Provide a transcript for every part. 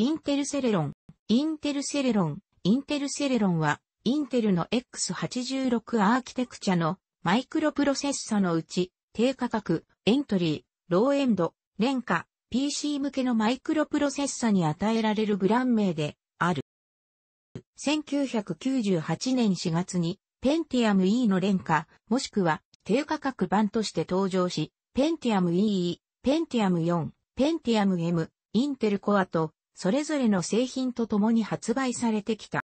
インテルセレロン。インテルセレロン。インテルセレロンは、インテルの X86 アーキテクチャのマイクロプロセッサのうち、低価格、エントリー、ローエンド、廉価、PC 向けのマイクロプロセッサに与えられるブラン名である。1998年4月に、ペンティアム E の廉価、もしくは低価格版として登場し、ペンティアム EE、ペンティアム4、ペンティアム M、インテルコアとそれぞれの製品とともに発売されてきた。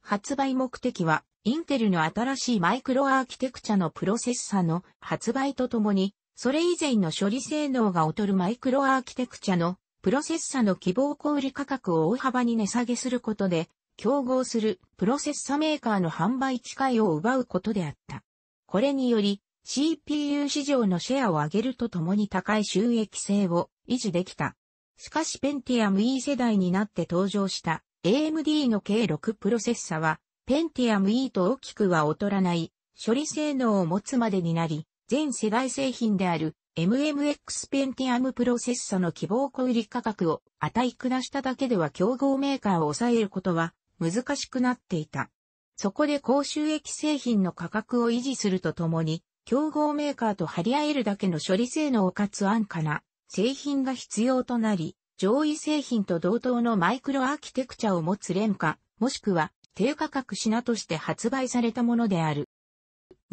発売目的は、インテルの新しいマイクロアーキテクチャのプロセッサの発売とともに、それ以前の処理性能が劣るマイクロアーキテクチャのプロセッサの希望小売価格を大幅に値下げすることで、競合するプロセッサメーカーの販売機会を奪うことであった。これにより、CPU 市場のシェアを上げるとともに高い収益性を維持できた。しかしペンティアム E 世代になって登場した AMD の K6 プロセッサはペンティアム E と大きくは劣らない処理性能を持つまでになり、全世代製品である MMX ペンティアムプロセッサの希望小売価格を値下しただけでは競合メーカーを抑えることは難しくなっていた。そこで高収益製品の価格を維持するとともに、競合メーカーと張り合えるだけの処理性能かつ安価な製品が必要となり、上位製品と同等のマイクロアーキテクチャを持つ廉価、もしくは低価格品として発売されたものである。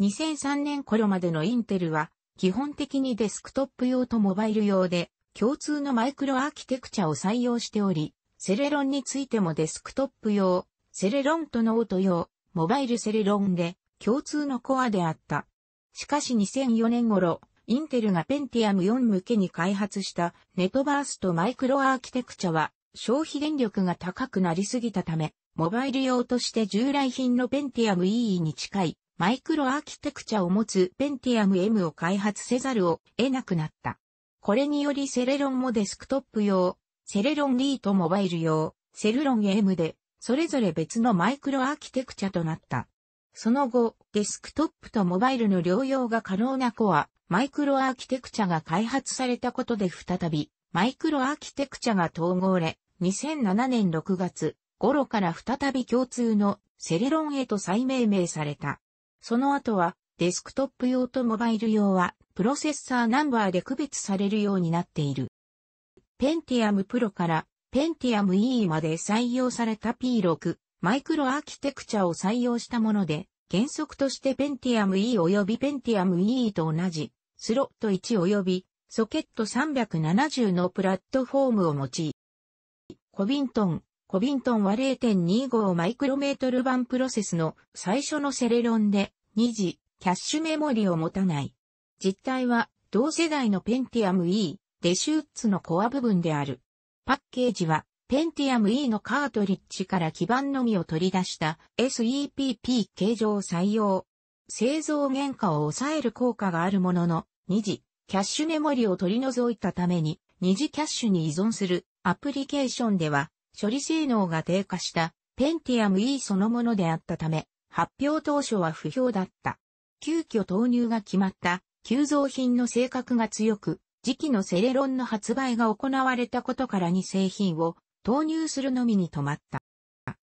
2003年頃までのインテルは、基本的にデスクトップ用とモバイル用で、共通のマイクロアーキテクチャを採用しており、セレロンについてもデスクトップ用、セレロンとノート用、モバイルセレロンで共通のコアであった。しかし2004年頃、インテルがペンティアム4向けに開発したネトバーストマイクロアーキテクチャは消費電力が高くなりすぎたため、モバイル用として従来品のペンティアム EE に近いマイクロアーキテクチャを持つペンティアム M を開発せざるを得なくなった。これによりセレロンもデスクトップ用、セレロン D とモバイル用、セルロン M で、それぞれ別のマイクロアーキテクチャとなった。その後、デスクトップとモバイルの両用が可能なコア、マイクロアーキテクチャが開発されたことで再び、マイクロアーキテクチャが統合れ、2007年6月頃から再び共通のセレロンへと再命名された。その後は、デスクトップ用とモバイル用は、プロセッサーナンバーで区別されるようになっている。ペンティアムプロから、ペンティアム E まで採用された P6、マイクロアーキテクチャを採用したもので、原則として Pentium E 及び Pentium E と同じ、スロット1及びソケット370のプラットフォームを用い、コビントン、コビントンは0.25マイクロメートル版プロセスの最初のセレロンで、2次、キャッシュメモリを持たない。実態は、同世代の Pentium E、デシューツのコア部分である。パッケージは、ペンティアム E のカートリッジから基板のみを取り出した SEPP 形状を採用。製造原価を抑える効果があるものの、二次、キャッシュメモリを取り除いたために、二次キャッシュに依存するアプリケーションでは、処理性能が低下したペンティアム E そのものであったため、発表当初は不評だった。急遽投入が決まった急増品の性格が強く、時期のセレロンの発売が行われたことからに製品を投入するのみに止まった。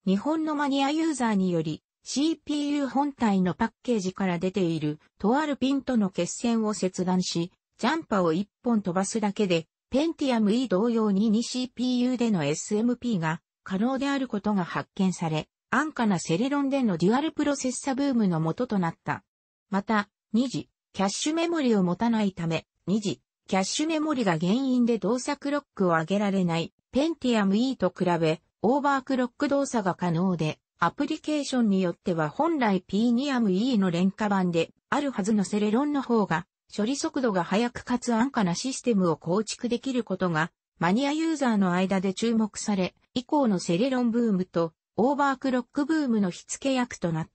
日本のマニアユーザーにより、CPU 本体のパッケージから出ている、とあるピンとの決線を切断し、ジャンパを1本飛ばすだけで、Pentium E 同様に 2CPU での SMP が可能であることが発見され、安価なセレロンでのデュアルプロセッサブームの元となった。また、2次、キャッシュメモリを持たないため、2次、キャッシュメモリが原因で動作クロックを上げられないペンティアム E と比べ、オーバークロック動作が可能で、アプリケーションによっては本来 p e n t E の廉価版であるはずのセレロンの方が、処理速度が速くかつ安価なシステムを構築できることが、マニアユーザーの間で注目され、以降のセレロンブームと、オーバークロックブームの火付け役となっ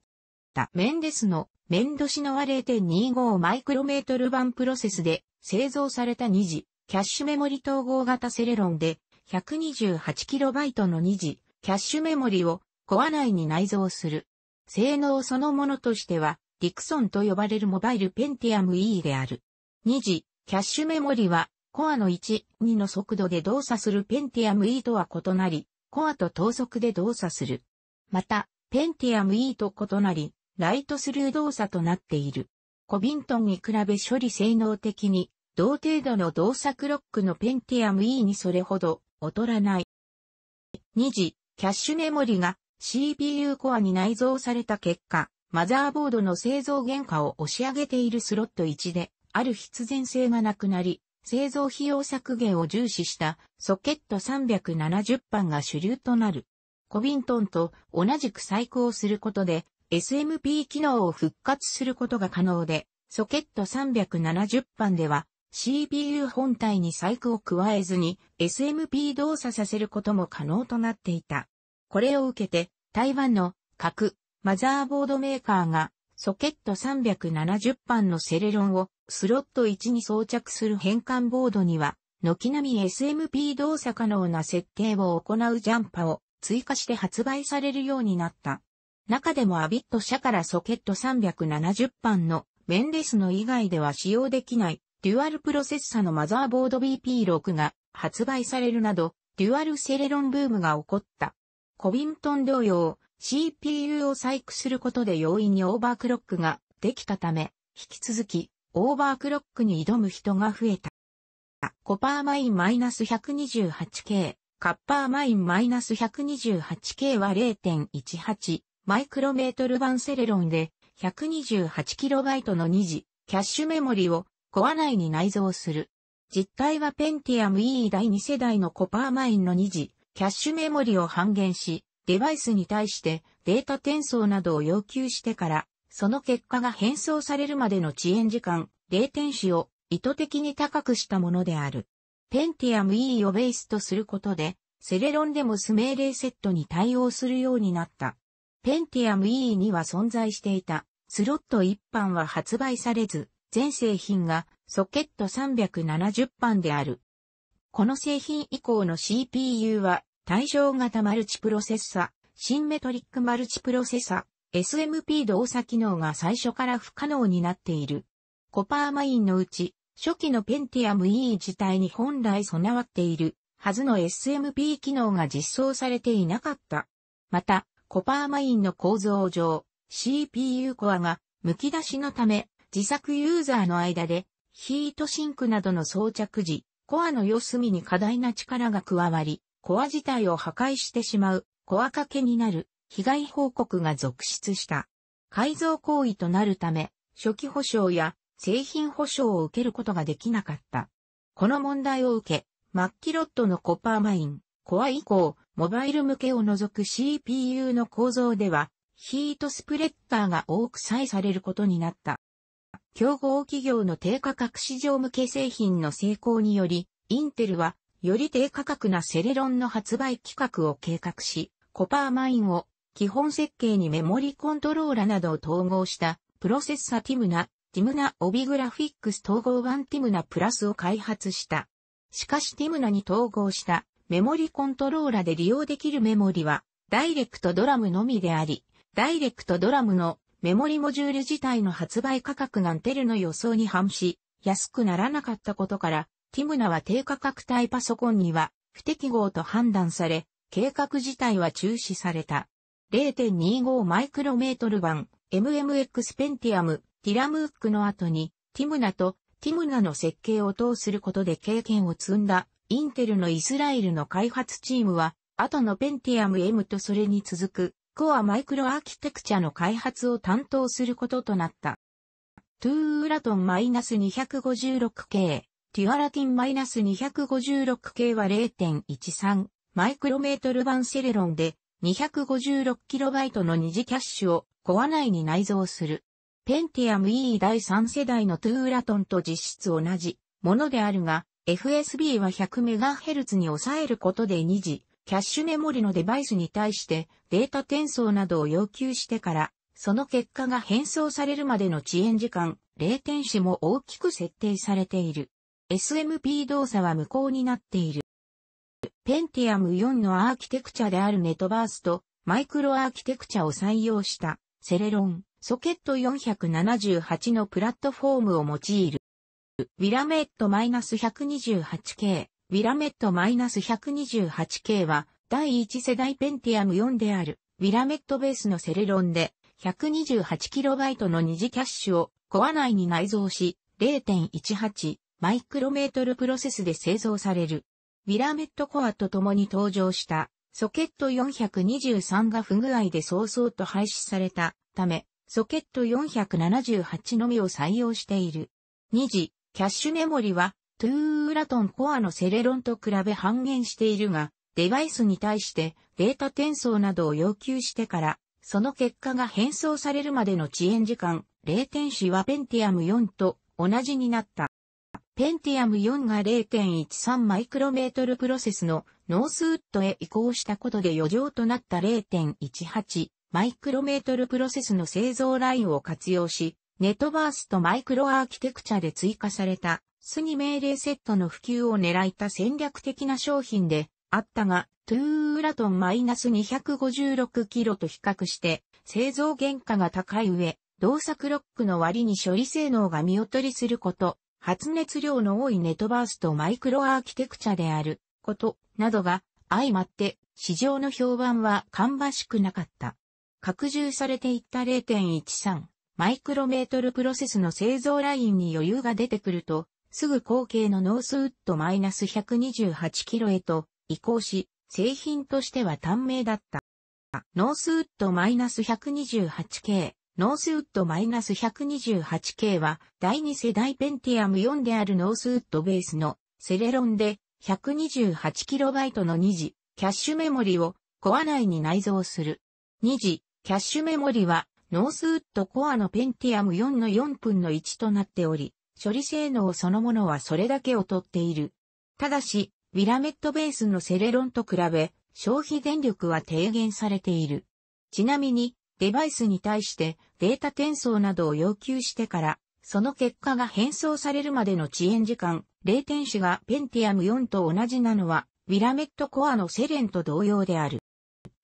た。メンデスの、メンドシノア0.25マイクロメートル版プロセスで製造された2次、キャッシュメモリ統合型セレロンで、128KB の2次、キャッシュメモリをコア内に内蔵する。性能そのものとしては、ディクソンと呼ばれるモバイルペンティアム E である。2次、キャッシュメモリは、コアの1、2の速度で動作するペンティアム E とは異なり、コアと等速で動作する。また、ペンティアム E と異なり、ライトスルー動作となっている。コビントンに比べ処理性能的に、同程度の動作クロックのペンティアム E にそれほど劣らない。二次、キャッシュメモリが CPU コアに内蔵された結果、マザーボードの製造原価を押し上げているスロット1で、ある必然性がなくなり、製造費用削減を重視したソケット370ンが主流となる。コビントンと同じく再考することで SMP 機能を復活することが可能で、ソケット370ンでは CPU 本体に細工を加えずに SMP 動作させることも可能となっていた。これを受けて台湾の核マザーボードメーカーがソケット370ンのセレロンをスロット1に装着する変換ボードには軒並み SMP 動作可能な設定を行うジャンパを追加して発売されるようになった。中でもアビット社からソケット370ンのメンレスの以外では使用できないデュアルプロセッサのマザーボード BP6 が発売されるなど、デュアルセレロンブームが起こった。コビントン同様、CPU を細工することで容易にオーバークロックができたため、引き続き、オーバークロックに挑む人が増えた。コパーマイン -128K、カッパーマイン -128K は0.18マイクロメートル版セレロンで 128KB の2次キャッシュメモリをコア内に内蔵する。実態は Pentium E 第2世代のコパーマインの2次、キャッシュメモリを半減し、デバイスに対してデータ転送などを要求してから、その結果が変送されるまでの遅延時間、0点子を意図的に高くしたものである。Pentium E をベースとすることで、セレロンでもス命令セットに対応するようになった。Pentium E には存在していた、スロット一般は発売されず、全製品がソケット370班である。この製品以降の CPU は対象型マルチプロセッサ、シンメトリックマルチプロセッサ、SMP 動作機能が最初から不可能になっている。コパーマインのうち、初期のペンティアム E 自体に本来備わっているはずの SMP 機能が実装されていなかった。また、コパーマインの構造上、CPU コアが剥き出しのため、自作ユーザーの間で、ヒートシンクなどの装着時、コアの四隅に過大な力が加わり、コア自体を破壊してしまう、コア掛けになる、被害報告が続出した。改造行為となるため、初期保証や製品保証を受けることができなかった。この問題を受け、マッキロットのコパーマイン、コア以降、モバイル向けを除く CPU の構造では、ヒートスプレッダーが多く採されることになった。競合企業の低価格市場向け製品の成功により、インテルは、より低価格なセレロンの発売企画を計画し、コパーマインを基本設計にメモリコントローラなどを統合したプロセッサティムナ、ティムナオビグラフィックス統合版ティムナプラスを開発した。しかしティムナに統合したメモリコントローラで利用できるメモリはダイレクトドラムのみであり、ダイレクトドラムのメモリモジュール自体の発売価格がテルの予想に反し、安くならなかったことから、ティムナは低価格帯パソコンには不適合と判断され、計画自体は中止された。0.25マイクロメートル版 MMX ペンティアムティラムーックの後にティムナとティムナの設計を通することで経験を積んだインテルのイスラエルの開発チームは後のペンティアム M とそれに続くコアマイクロアーキテクチャの開発を担当することとなった。トゥーラトン -256 系、テュアラティン -256 系は0.13マイクロメートル版セレロンで 256KB の二次キャッシュをコア内に内蔵する。ペンティアム E 第3世代のトゥーラトンと実質同じものであるが、FSB は 100MHz に抑えることで2次キャッシュメモリのデバイスに対してデータ転送などを要求してから、その結果が変送されるまでの遅延時間、0点子も大きく設定されている。SMP 動作は無効になっている。Pentium 4のアーキテクチャであるネトバースとマイクロアーキテクチャを採用したセレロンソケット478のプラットフォームを用いる。ウィラメット -128K ウィラメット -128K は、第1世代ペンティアム4である、ウィラメットベースのセレロンで、128KB の二次キャッシュをコア内に内蔵し、0.18マイクロメートルプロセスで製造される。ウィラメットコアと共に登場したソケット423が不具合で早々と廃止されたため、ソケット478のみを採用している。二次、キャッシュメモリはトゥーラトンコアのセレロンと比べ半減しているが、デバイスに対してデータ転送などを要求してから、その結果が変装されるまでの遅延時間、0点子はペンティアム4と同じになった。ペンティアム4が0.13マイクロメートルプロセスのノースウッドへ移行したことで余剰となった0.18マイクロメートルプロセスの製造ラインを活用し、ネットバースとマイクロアーキテクチャで追加されたスに命令セットの普及を狙いた戦略的な商品であったが、トゥーラトンマイナス256キロと比較して製造原価が高い上、動作クロックの割に処理性能が見劣りすること、発熱量の多いネトバースとマイクロアーキテクチャであることなどが相まって市場の評判は芳しくなかった。拡充されていった0.13マイクロメートルプロセスの製造ラインに余裕が出てくるとすぐ後継のノースウッドマイナス128キロへと移行し、製品としては短命だった。ノースウッドマイナス 128K、ノースウッドマイナス 128K は第2世代ペンティアム4であるノースウッドベースのセレロンで 128KB の2次キャッシュメモリをコア内に内蔵する。2次キャッシュメモリはノースウッドコアのペンティアム4の4分の1となっており、処理性能そのものはそれだけ劣っている。ただし、ウィラメットベースのセレロンと比べ、消費電力は低減されている。ちなみに、デバイスに対してデータ転送などを要求してから、その結果が変装されるまでの遅延時間、0点子がペンティアム4と同じなのは、ウィラメットコアのセレンと同様である。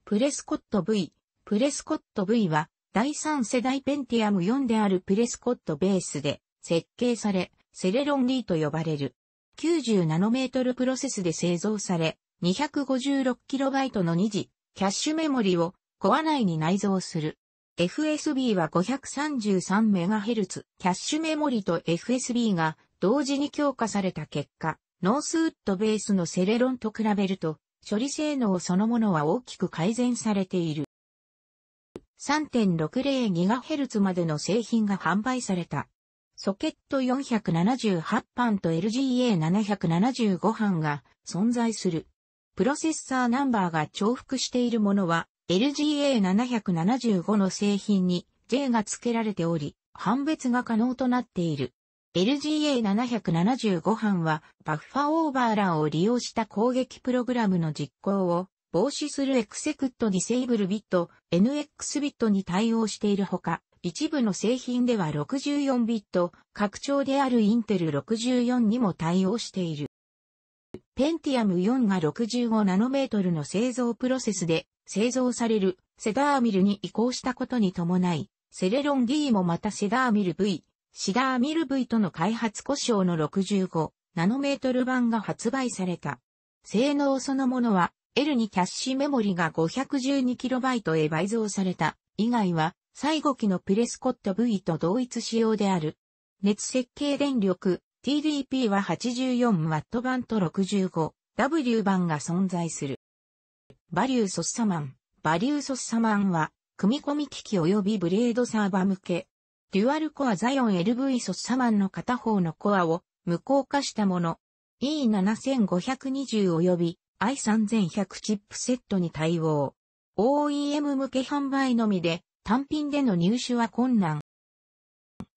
プレスコット V、プレスコット V は、第3世代ペンティアム4であるプレスコットベースで、設計され、セレロン D と呼ばれる。90ナノメートルプロセスで製造され、2 5 6イトの2次、キャッシュメモリをコア内に内蔵する。FSB は 533MHz キャッシュメモリと FSB が同時に強化された結果、ノースウッドベースのセレロンと比べると、処理性能そのものは大きく改善されている。3.60GHz までの製品が販売された。ソケット478班と LGA775 班が存在する。プロセッサーナンバーが重複しているものは LGA775 の製品に J が付けられており、判別が可能となっている。LGA775 班はバッファオーバーラーを利用した攻撃プログラムの実行を防止するエクセクットディセイブルビット NX ビットに対応しているほか、一部の製品では64ビット、拡張であるインテル64にも対応している。ペンティアム4が65ナノメートルの製造プロセスで製造されるセダーミルに移行したことに伴い、セレロン D もまたセダーミル V、シダーミル V との開発故障の65ナノメートル版が発売された。性能そのものは L にキャッシュメモリが 512KB へ倍増された。以外は最後期のプレスコット V と同一仕様である。熱設計電力 TDP は 84W 版と 65W 版が存在する。バリューソッサマン。バリューソッサマンは、組み込み機器及びブレードサーバ向け、デュアルコアザヨン LV ソッサマンの片方のコアを無効化したもの、E7520 及び I3100 チップセットに対応。OEM 向け販売のみで単品での入手は困難。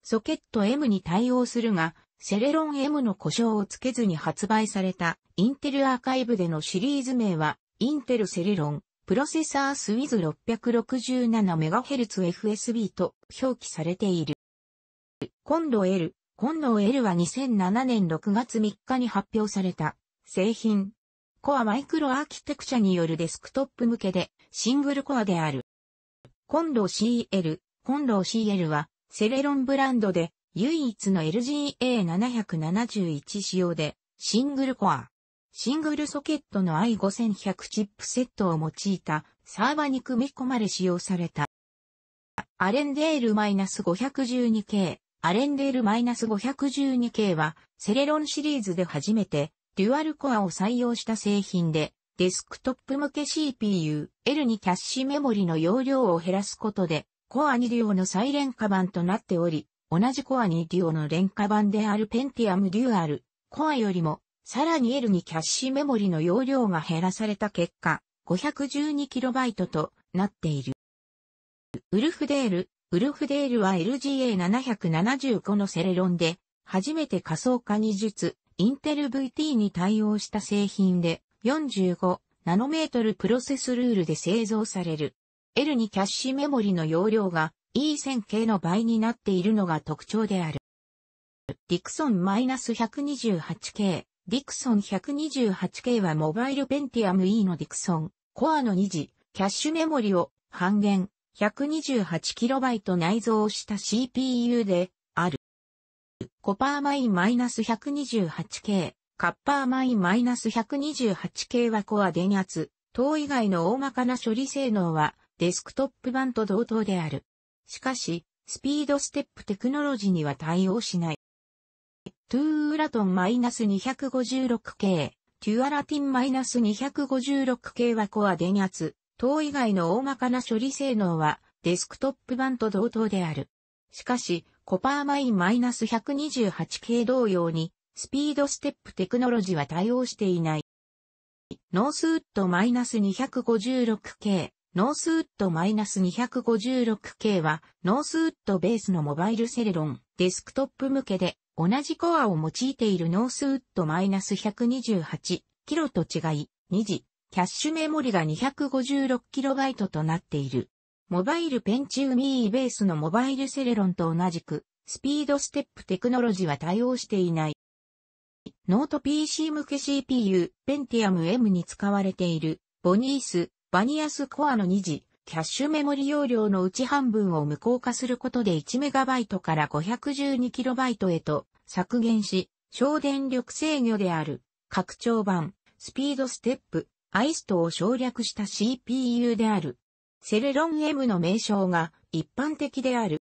ソケット M に対応するが、セレロン M の故障をつけずに発売されたインテルアーカイブでのシリーズ名は、インテルセレロン、プロセサースウィズ 667MHzFSB と表記されている。コンロ L、コンロ L は2007年6月3日に発表された製品。コアマイクロアーキテクチャによるデスクトップ向けでシングルコアである。コンロ CL、コンロ CL は、セレロンブランドで、唯一の LGA771 仕様で、シングルコア。シングルソケットの i5100 チップセットを用いた、サーバに組み込まれ使用された。アレンデール -512K、アレンデール -512K は、セレロンシリーズで初めて、デュアルコアを採用した製品で、デスクトップ向け CPU、L にキャッシュメモリの容量を減らすことで、コア2デュオの再廉化版となっており、同じコア2デュオの廉価版である Pentium Dual、コアよりも、さらに L にキャッシュメモリの容量が減らされた結果、512KB となっている。ウルフデール、ウルフデールは LGA775 のセレロンで、初めて仮想化技術、インテル VT に対応した製品で、45ナノメートルプロセスルールで製造される。L にキャッシュメモリの容量が E1000 系の倍になっているのが特徴である。ディクソン -128 k ディクソン 128K はモバイルペンティアム E のディクソン、コアの2次、キャッシュメモリを半減 128KB 内蔵した CPU である。コパーマイン -128K カッパーマイン -128 系はコア電圧、等以外の大まかな処理性能はデスクトップ版と同等である。しかし、スピードステップテクノロジーには対応しない。トゥーラトン -256 系、トゥアラティン -256 系はコア電圧、等以外の大まかな処理性能はデスクトップ版と同等である。しかし、コパーマイン -128 系同様にスピードステップテクノロジーは対応していない。ノースウッド -256K、ノースウッド -256K は、ノースウッドベースのモバイルセレロン、デスクトップ向けで、同じコアを用いているノースウッド -128 キロと違い、2次、キャッシュメモリが 256KB となっている。モバイルペンチウミーベースのモバイルセレロンと同じく、スピードステップテクノロジーは対応していない。ノート PC 向け CPU、Pentium M に使われている、ボニース、バニアスコアの2次、キャッシュメモリ容量のうち半分を無効化することで 1MB から 512KB へと削減し、省電力制御である、拡張版、スピードステップ、アイストを省略した CPU である。セレロン M の名称が一般的である。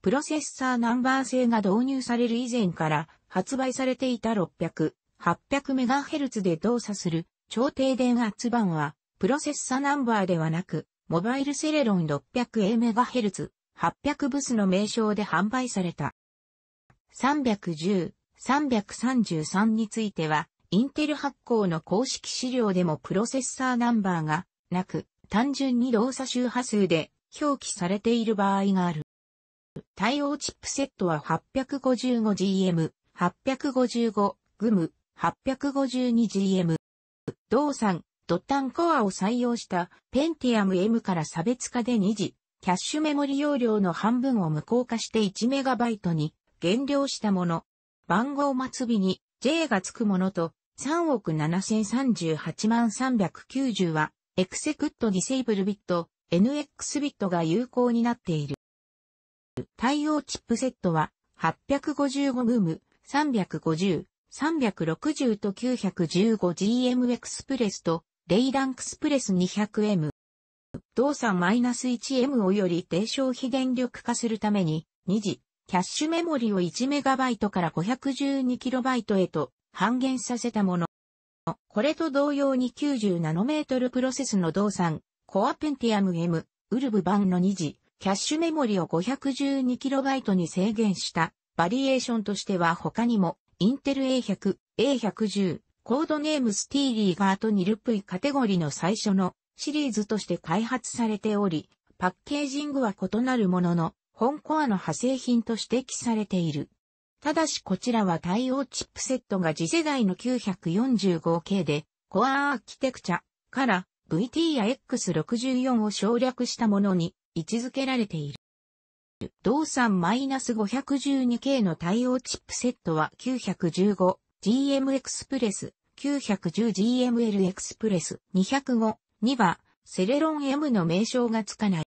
プロセッサーナンバー制が導入される以前から発売されていた600、800MHz で動作する超低電圧版は、プロセッサナンバーではなく、モバイルセレロン 600AMHz、800ブスの名称で販売された。310、333については、インテル発行の公式資料でもプロセッサーナンバーがなく、単純に動作周波数で表記されている場合がある。対応チップセットは 855GM、855、グム、852GM。同産、ドッタンコアを採用した、ペンティアム M から差別化で2次、キャッシュメモリ容量の半分を無効化して 1MB に減量したもの。番号末尾に J が付くものと3億7038万390はエクセクットディセイブルビット NX ビットが有効になっている。対応チップセットは 855g、350、360と 915GM エクスプレスと、レイランクスプレス 200M。動作 -1M をより低消費電力化するために、2次、キャッシュメモリを 1MB から 512KB へと半減させたもの。これと同様に9 0トルプロセスの動産、コアペンティアム M、ウルブ版の2次、キャッシュメモリを 512KB に制限したバリエーションとしては他にも、インテル A100、A110、コードネームスティーリーガーとニルプイカテゴリの最初のシリーズとして開発されており、パッケージングは異なるものの、本コアの派生品と指摘されている。ただしこちらは対応チップセットが次世代の 945K 系で、コアアーキテクチャから VT や X64 を省略したものに位置づけられている。同産 -512K の対応チップセットは 915GM エクスプレス、910GML エクスプレス、205、2は、セレロン M の名称がつかない。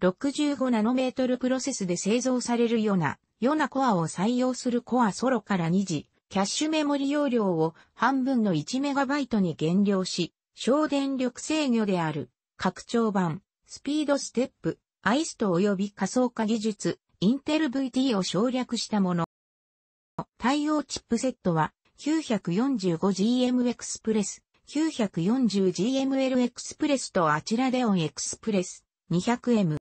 65ナノメートルプロセスで製造されるような、ようなコアを採用するコアソロから2次、キャッシュメモリ容量を半分の 1MB に減量し、省電力制御である、拡張版、スピードステップ、アイスト及び仮想化技術、インテル VT を省略したもの。対応チップセットは 945GM エクスプレス、940GML エクスプレスとアチラデオンエクスプレス 200M。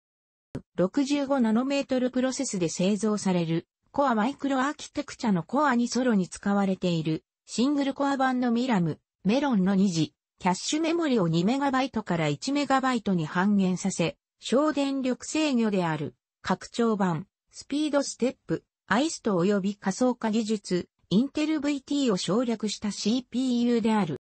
6 5ナノメートルプロセスで製造される、コアマイクロアーキテクチャのコアにソロに使われている、シングルコア版のミラム、メロンの2次、キャッシュメモリを 2MB から 1MB に半減させ、省電力制御である、拡張版、スピードステップ、アイスト及び仮想化技術、インテル VT を省略した CPU である。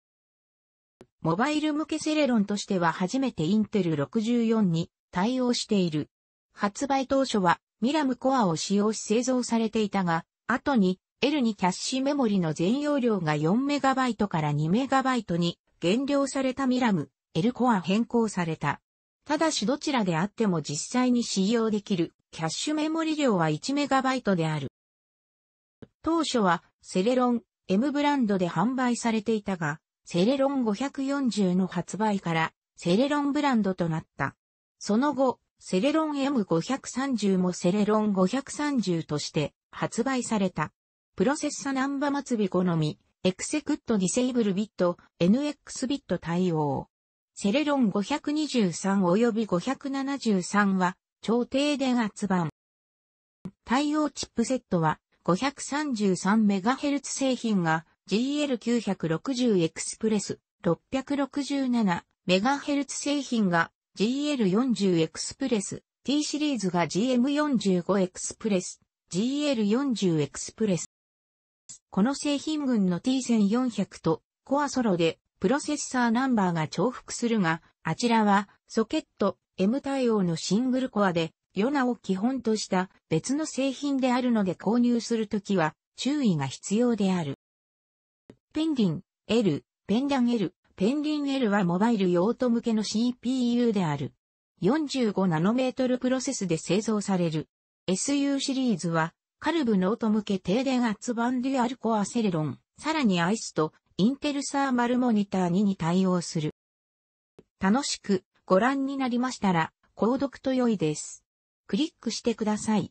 モバイル向けセレロンとしては初めてインテル64に対応している。発売当初はミラムコアを使用し製造されていたが、後に L2 キャッシュメモリの全容量が 4MB から 2MB に減量されたミラム、L コア変更された。ただしどちらであっても実際に使用できるキャッシュメモリ量は 1MB である。当初はセレロン M ブランドで販売されていたが、セレロン540の発売からセレロンブランドとなった。その後、セレロン M530 もセレロン530として発売された。プロセッサナンバ末尾好み、エクセクットディセイブルビット、NX ビット対応。セレロン523及び573は、超低電圧版。対応チップセットは、533MHz 製品が GL960 エクスプレス 667MHz 製品が GL40 エクスプレス T シリーズが GM45 エクスプレス GL40 エクスプレスこの製品群の T1400 とコアソロでプロセッサーナンバーが重複するが、あちらは、ソケット、M 対応のシングルコアで、ヨナを基本とした別の製品であるので購入するときは注意が必要である。ペンディン L、ペンダン L、ペンディン L はモバイル用途向けの CPU である。45ナノメートルプロセスで製造される。SU シリーズはカルブノート向け低電圧ンデュアルコアセレロン、さらにアイスとインテルサーマルモニター2に対応する。楽しくご覧になりましたら、購読と良いです。クリックしてください。